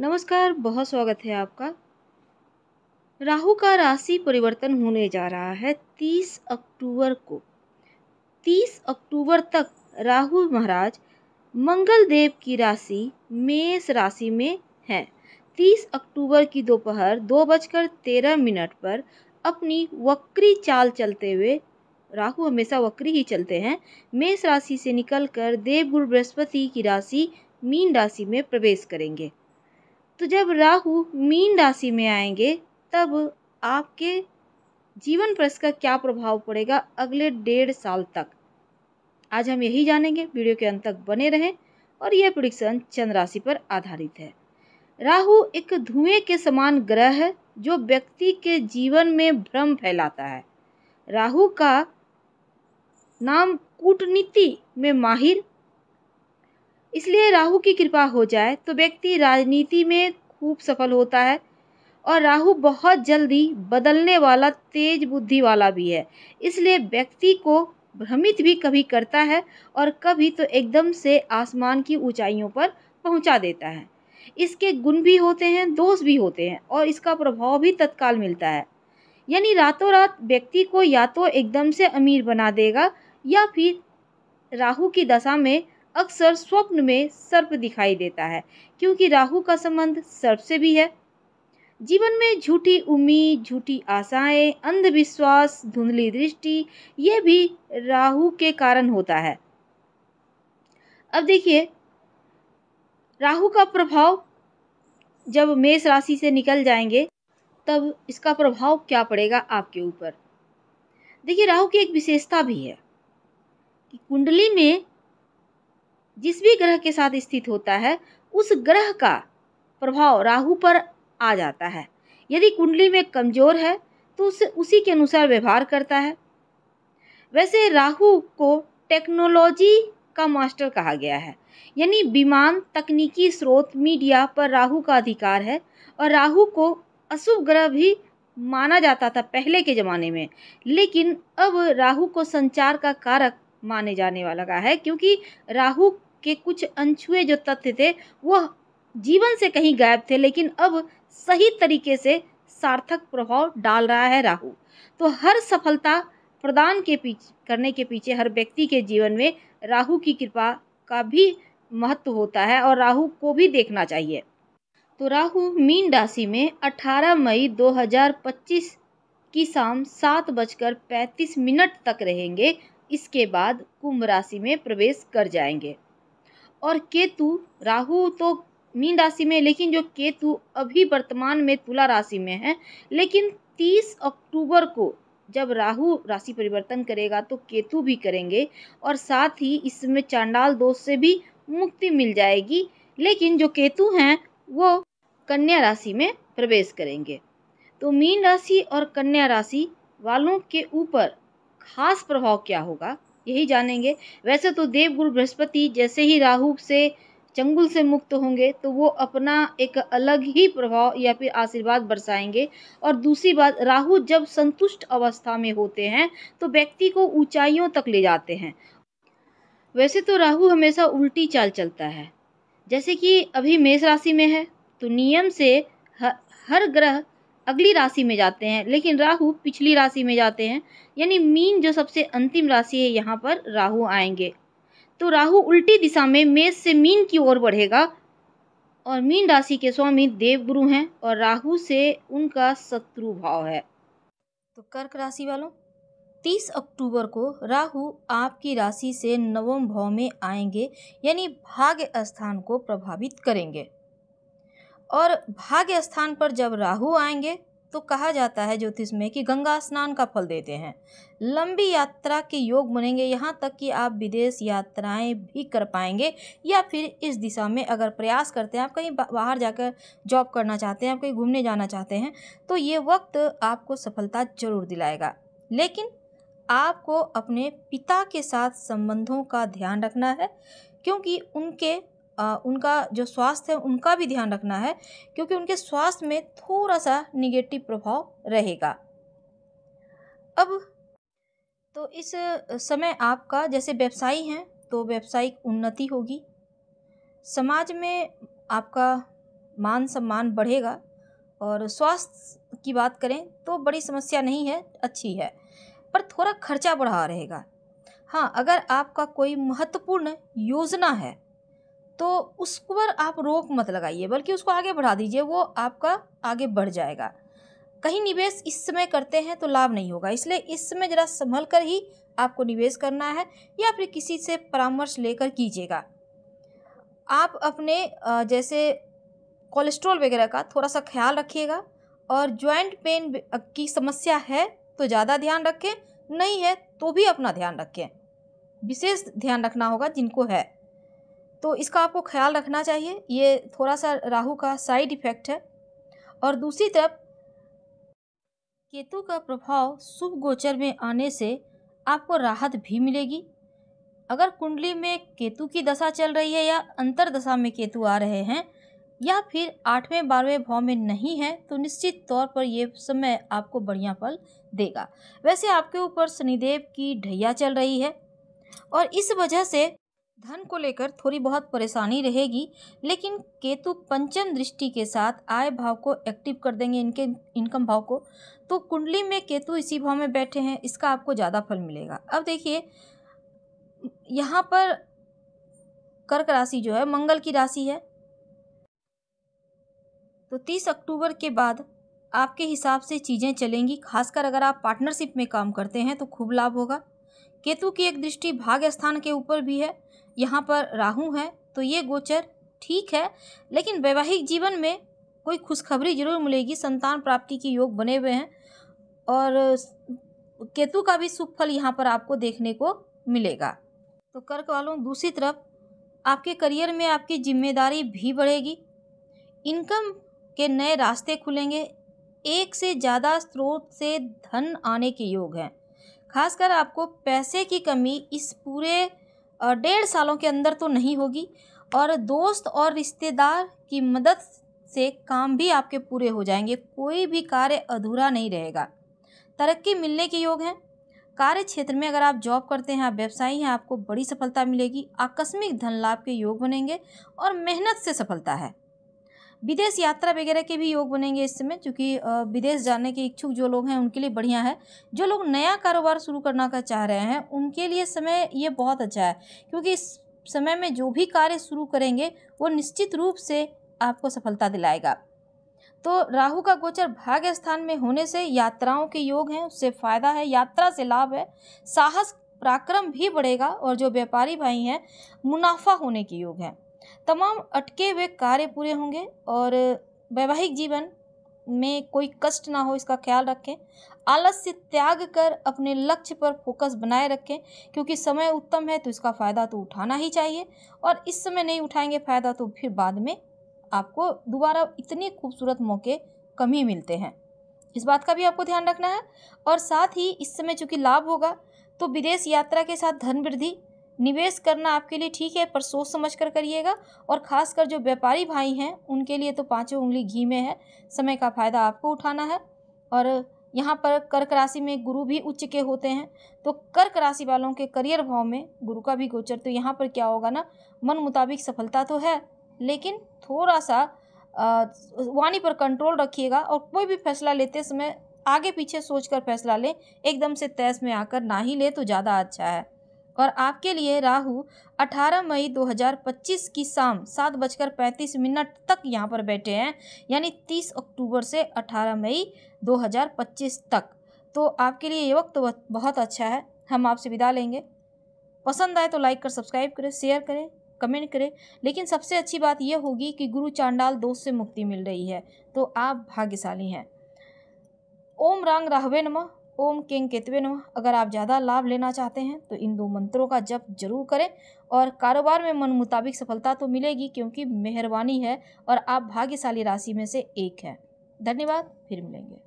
नमस्कार बहुत स्वागत है आपका राहु का राशि परिवर्तन होने जा रहा है तीस अक्टूबर को तीस अक्टूबर तक राहु महाराज मंगल देव की राशि मेष राशि में है तीस अक्टूबर की दोपहर दो, दो बजकर तेरह मिनट पर अपनी वक्री चाल चलते हुए राहु हमेशा वक्री ही चलते हैं मेष राशि से निकलकर देवगुरु बृहस्पति की राशि मीन राशि में प्रवेश करेंगे तो जब राहु मीन राशि में आएंगे तब आपके जीवन पर इसका क्या प्रभाव पड़ेगा अगले डेढ़ साल तक आज हम यही जानेंगे वीडियो के अंत तक बने रहें और यह प्रोडिक्शन चंद्र राशि पर आधारित है राहु एक धुएं के समान ग्रह है जो व्यक्ति के जीवन में भ्रम फैलाता है राहु का नाम कूटनीति में माहिर इसलिए राहु की कृपा हो जाए तो व्यक्ति राजनीति में खूब सफल होता है और राहु बहुत जल्दी बदलने वाला तेज बुद्धि वाला भी है इसलिए व्यक्ति को भ्रमित भी कभी करता है और कभी तो एकदम से आसमान की ऊंचाइयों पर पहुंचा देता है इसके गुण भी होते हैं दोष भी होते हैं और इसका प्रभाव भी तत्काल मिलता है यानी रातों रात व्यक्ति को या तो एकदम से अमीर बना देगा या फिर राहु की दशा में अक्सर स्वप्न में सर्प दिखाई देता है क्योंकि राहु का संबंध सर्प से भी है जीवन में झूठी उम्मीद झूठी आशाएं अंधविश्वास धुंधली दृष्टि यह भी राहु के कारण होता है अब देखिए राहु का प्रभाव जब मेष राशि से निकल जाएंगे तब इसका प्रभाव क्या पड़ेगा आपके ऊपर देखिए राहु की एक विशेषता भी है कि कुंडली में जिस भी ग्रह के साथ स्थित होता है उस ग्रह का प्रभाव राहु पर आ जाता है यदि कुंडली में कमजोर है तो उसे उसी के अनुसार व्यवहार करता है वैसे राहु को टेक्नोलॉजी का मास्टर कहा गया है यानी विमान तकनीकी स्रोत मीडिया पर राहु का अधिकार है और राहु को अशुभ ग्रह भी माना जाता था पहले के ज़माने में लेकिन अब राहु को संचार का कारक माने जाने वाला है क्योंकि राहु के कुछ अनछुए जो तथ्य थे वह जीवन से कहीं गायब थे लेकिन अब सही तरीके से सार्थक प्रभाव डाल रहा है राहु तो हर सफलता प्रदान के पीछे करने के पीछे हर व्यक्ति के जीवन में राहु की कृपा का भी महत्व होता है और राहु को भी देखना चाहिए तो राहु मीन राशि में 18 मई 2025 की शाम सात बजकर पैंतीस मिनट तक रहेंगे इसके बाद कुंभ राशि में प्रवेश कर जाएंगे और केतु राहु तो मीन राशि में लेकिन जो केतु अभी वर्तमान में तुला राशि में है लेकिन तीस अक्टूबर को जब राहु राशि परिवर्तन करेगा तो केतु भी करेंगे और साथ ही इसमें चांडाल दोष से भी मुक्ति मिल जाएगी लेकिन जो केतु हैं वो कन्या राशि में प्रवेश करेंगे तो मीन राशि और कन्या राशि वालों के ऊपर खास प्रभाव क्या होगा यही जानेंगे वैसे तो देव गुरु बृहस्पति जैसे ही राहु से चंगुल से मुक्त होंगे तो वो अपना एक अलग ही प्रभाव या फिर आशीर्वाद बरसाएंगे और दूसरी बात राहु जब संतुष्ट अवस्था में होते हैं तो व्यक्ति को ऊंचाइयों तक ले जाते हैं वैसे तो राहु हमेशा उल्टी चाल चलता है जैसे कि अभी मेष राशि में है तो नियम से हर ग्रह अगली राशि में जाते हैं लेकिन राहु पिछली राशि में जाते हैं यानी मीन जो सबसे अंतिम राशि है यहाँ पर राहु आएंगे तो राहु उल्टी दिशा में मेष से मीन की ओर बढ़ेगा और मीन राशि के स्वामी देव गुरु हैं और राहु से उनका शत्रु भाव है तो कर्क राशि वालों तीस अक्टूबर को राहु आपकी राशि से नवम भाव में आएंगे यानी भाग्य स्थान को प्रभावित करेंगे और भाग्य स्थान पर जब राहु आएंगे तो कहा जाता है ज्योतिष में कि गंगा स्नान का फल देते हैं लंबी यात्रा के योग बनेंगे यहाँ तक कि आप विदेश यात्राएं भी कर पाएंगे या फिर इस दिशा में अगर प्रयास करते हैं आप कहीं बाहर जाकर जॉब करना चाहते हैं आप कहीं घूमने जाना चाहते हैं तो ये वक्त आपको सफलता जरूर दिलाएगा लेकिन आपको अपने पिता के साथ संबंधों का ध्यान रखना है क्योंकि उनके उनका जो स्वास्थ्य है उनका भी ध्यान रखना है क्योंकि उनके स्वास्थ्य में थोड़ा सा निगेटिव प्रभाव रहेगा अब तो इस समय आपका जैसे व्यवसायी हैं तो व्यवसायिक उन्नति होगी समाज में आपका मान सम्मान बढ़ेगा और स्वास्थ्य की बात करें तो बड़ी समस्या नहीं है अच्छी है पर थोड़ा खर्चा बढ़ा रहेगा हाँ अगर आपका कोई महत्वपूर्ण योजना है तो उस पर आप रोक मत लगाइए बल्कि उसको आगे बढ़ा दीजिए वो आपका आगे बढ़ जाएगा कहीं निवेश इस समय करते हैं तो लाभ नहीं होगा इसलिए इस समय ज़रा संभल कर ही आपको निवेश करना है या फिर किसी से परामर्श लेकर कीजिएगा आप अपने जैसे कोलेस्ट्रॉल वगैरह का थोड़ा सा ख्याल रखिएगा और जॉइंट पेन की समस्या है तो ज़्यादा ध्यान रखें नहीं है तो भी अपना ध्यान रखें विशेष ध्यान रखना होगा जिनको है तो इसका आपको ख्याल रखना चाहिए ये थोड़ा सा राहु का साइड इफ़ेक्ट है और दूसरी तरफ केतु का प्रभाव शुभ गोचर में आने से आपको राहत भी मिलेगी अगर कुंडली में केतु की दशा चल रही है या अंतर दशा में केतु आ रहे हैं या फिर आठवें बारहवें भाव में नहीं है तो निश्चित तौर पर ये समय आपको बढ़िया फल देगा वैसे आपके ऊपर शनिदेव की ढैया चल रही है और इस वजह से धन को लेकर थोड़ी बहुत परेशानी रहेगी लेकिन केतु पंचम दृष्टि के साथ आय भाव को एक्टिव कर देंगे इनके इनकम भाव को तो कुंडली में केतु इसी भाव में बैठे हैं इसका आपको ज़्यादा फल मिलेगा अब देखिए यहाँ पर कर्क राशि जो है मंगल की राशि है तो तीस अक्टूबर के बाद आपके हिसाब से चीज़ें चलेंगी खासकर अगर आप पार्टनरशिप में काम करते हैं तो खूब लाभ होगा केतु की एक दृष्टि भाग्य स्थान के ऊपर भी है यहाँ पर राहु है तो ये गोचर ठीक है लेकिन वैवाहिक जीवन में कोई खुशखबरी जरूर मिलेगी संतान प्राप्ति के योग बने हुए हैं और केतु का भी शुभ फल यहाँ पर आपको देखने को मिलेगा तो कर्क वालों दूसरी तरफ आपके करियर में आपकी जिम्मेदारी भी बढ़ेगी इनकम के नए रास्ते खुलेंगे एक से ज़्यादा स्रोत से धन आने के योग हैं खासकर आपको पैसे की कमी इस पूरे डेढ़ सालों के अंदर तो नहीं होगी और दोस्त और रिश्तेदार की मदद से काम भी आपके पूरे हो जाएंगे कोई भी कार्य अधूरा नहीं रहेगा तरक्की मिलने के योग हैं कार्य क्षेत्र में अगर आप जॉब करते हैं आप व्यवसायी हैं आपको बड़ी सफलता मिलेगी आकस्मिक धन लाभ के योग बनेंगे और मेहनत से सफलता है विदेश यात्रा वगैरह के भी योग बनेंगे इस समय चूँकि विदेश जाने के इच्छुक जो लोग हैं उनके लिए बढ़िया है जो लोग नया कारोबार शुरू करना का चाह रहे हैं उनके लिए समय ये बहुत अच्छा है क्योंकि इस समय में जो भी कार्य शुरू करेंगे वो निश्चित रूप से आपको सफलता दिलाएगा तो राहु का गोचर भाग्य स्थान में होने से यात्राओं के योग हैं उससे फायदा है यात्रा से लाभ है साहस पराक्रम भी बढ़ेगा और जो व्यापारी भाई हैं मुनाफा होने के योग हैं तमाम अटके हुए कार्य पूरे होंगे और वैवाहिक जीवन में कोई कष्ट ना हो इसका ख्याल रखें आलस से त्याग कर अपने लक्ष्य पर फोकस बनाए रखें क्योंकि समय उत्तम है तो इसका फ़ायदा तो उठाना ही चाहिए और इस समय नहीं उठाएंगे फ़ायदा तो फिर बाद में आपको दोबारा इतने खूबसूरत मौके कम ही मिलते हैं इस बात का भी आपको ध्यान रखना है और साथ ही इस समय चूँकि लाभ होगा तो विदेश यात्रा के साथ धन वृद्धि निवेश करना आपके लिए ठीक है पर सोच समझ कर करिएगा और ख़ासकर जो व्यापारी भाई हैं उनके लिए तो पाँचों उंगली घी में है समय का फ़ायदा आपको उठाना है और यहाँ पर कर्क राशि में गुरु भी उच्च के होते हैं तो कर्क राशि वालों के करियर भाव में गुरु का भी गोचर तो यहाँ पर क्या होगा ना मन मुताबिक सफलता तो है लेकिन थोड़ा सा वाणी पर कंट्रोल रखिएगा और कोई भी फैसला लेते समय आगे पीछे सोच कर फैसला लें एकदम से तैस में आकर ना ही ले तो ज़्यादा अच्छा है और आपके लिए राहु 18 मई 2025 की शाम सात बजकर पैंतीस मिनट तक यहाँ पर बैठे हैं यानी 30 अक्टूबर से 18 मई 2025 तक तो आपके लिए ये वक्त बहुत अच्छा है हम आपसे विदा लेंगे पसंद आए तो लाइक कर सब्सक्राइब करें शेयर करें कमेंट करें लेकिन सबसे अच्छी बात यह होगी कि गुरु चांडाल दोष से मुक्ति मिल रही है तो आप भाग्यशाली हैं ओम रांग राहवे नमः ओम किंग केतवे नमः अगर आप ज़्यादा लाभ लेना चाहते हैं तो इन दो मंत्रों का जप जरूर करें और कारोबार में मन मुताबिक सफलता तो मिलेगी क्योंकि मेहरबानी है और आप भाग्यशाली राशि में से एक हैं धन्यवाद फिर मिलेंगे